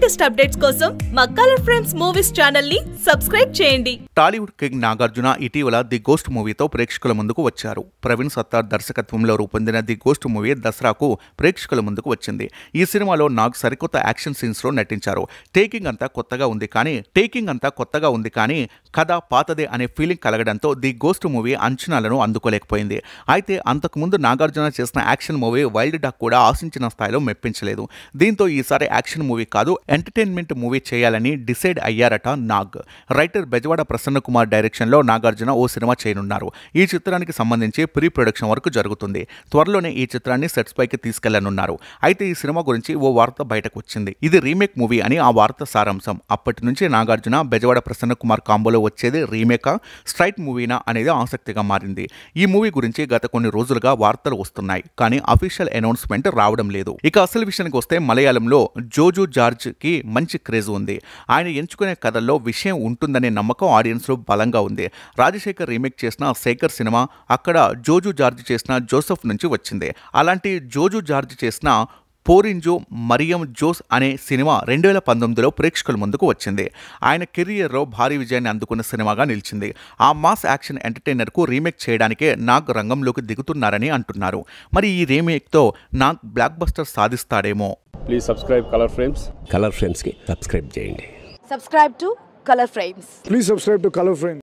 latest updates కోసం మా colour frames movies channel ని సబ్స్క్రైబ్ చేయండి టాలీవుడ్ కింగ్ నాగార్జున ఇటీవల ది గోస్ట్ మూవీతో ప్రేక్షకుల ముందుకు వచ్చారు ప్రవీణ్ సత్తార్ దర్శకత్వంలో రూపొందిన ది గోస్ట్ మూవీ దసరాకు ప్రేక్షకుల ముందుకు వచ్చింది ఈ సినిమాలో నాగ్ సరికొత్త యాక్షన్ సీన్స్ లో నటించారు టేకింగ్ అంతా కొత్తగా ఉంది కానీ టేకింగ్ అంతా కొత్తగా ఉంది కానీ కథ పాతదే అనే ఫీలింగ్ కలగడంతో ది గోస్ట్ మూవీ అంచనాలను అందుకోలేకపోయింది అయితే అంతకుముందు నాగార్జున చేసిన యాక్షన్ మూవీ వైల్డ్ డాక్ కూడా ఆశించిన స్థాయిలో మెప్పించలేదు దీంతో ఈసారి యాక్షన్ మూవీ కాదు ఎంటర్టైన్మెంట్ మూవీ చేయాలని డిసైడ్ అయ్యారట నాగ్ రైటర్ బెజవాడ ప్రసన్న కుమార్ డైరెక్షన్లో నాగార్జున ఓ సినిమా చేయనున్నారు ఈ చిత్రానికి సంబంధించి ప్రీ ప్రొడక్షన్ వరకు జరుగుతుంది త్వరలోనే ఈ చిత్రాన్ని సెట్స్ పైకి తీసుకెళ్లనున్నారు అయితే ఈ సినిమా గురించి ఓ వార్త బయటకు వచ్చింది ఇది రీమేక్ మూవీ అని ఆ వార్త సారాంశం అప్పటి నుంచి నాగార్జున బెజవాడ ప్రసన్న కుమార్ కాంబోలో రేంజ్లో వచ్చేది రీమేకా స్ట్రైట్ మూవీనా అనేది ఆసక్తిగా మారింది ఈ మూవీ గురించి గత కొన్ని రోజులుగా వార్తలు వస్తున్నాయి కానీ అఫీషియల్ అనౌన్స్మెంట్ రావడం లేదు ఇక అసలు విషయానికి వస్తే మలయాళంలో జోజు జార్జ్ కి మంచి క్రేజ్ ఉంది ఆయన ఎంచుకునే కథల్లో విషయం ఉంటుందనే నమ్మకం ఆడియన్స్లో బలంగా ఉంది రాజశేఖర్ రీమేక్ చేసిన శేఖర్ సినిమా అక్కడ జోజు జార్జ్ చేసిన జోసెఫ్ నుంచి వచ్చింది అలాంటి జోజు జార్జ్ చేసిన పోరింజో మరియం జోస్ అనే సినిమా రెండు వేల పంతొమ్మిదిలో ప్రేక్షకుల ముందుకు వచ్చింది ఆయన కెరియర్లో భారీ విజయాన్ని అందుకున్న సినిమాగా నిలిచింది ఆ మాస్ యాక్షన్ ఎంటర్టైనర్కు రీమేక్ చేయడానికే నాగ్ రంగంలోకి దిగుతున్నారని అంటున్నారు మరి ఈ రీమేక్తో నాగ్ బ్లాక్ బస్టర్ సాధిస్తాడేమో please subscribe colour frames colour ఫ్రేమ్స్కి సబ్స్క్రైబ్ చేయండి subscribe to colour frames please subscribe to colour frames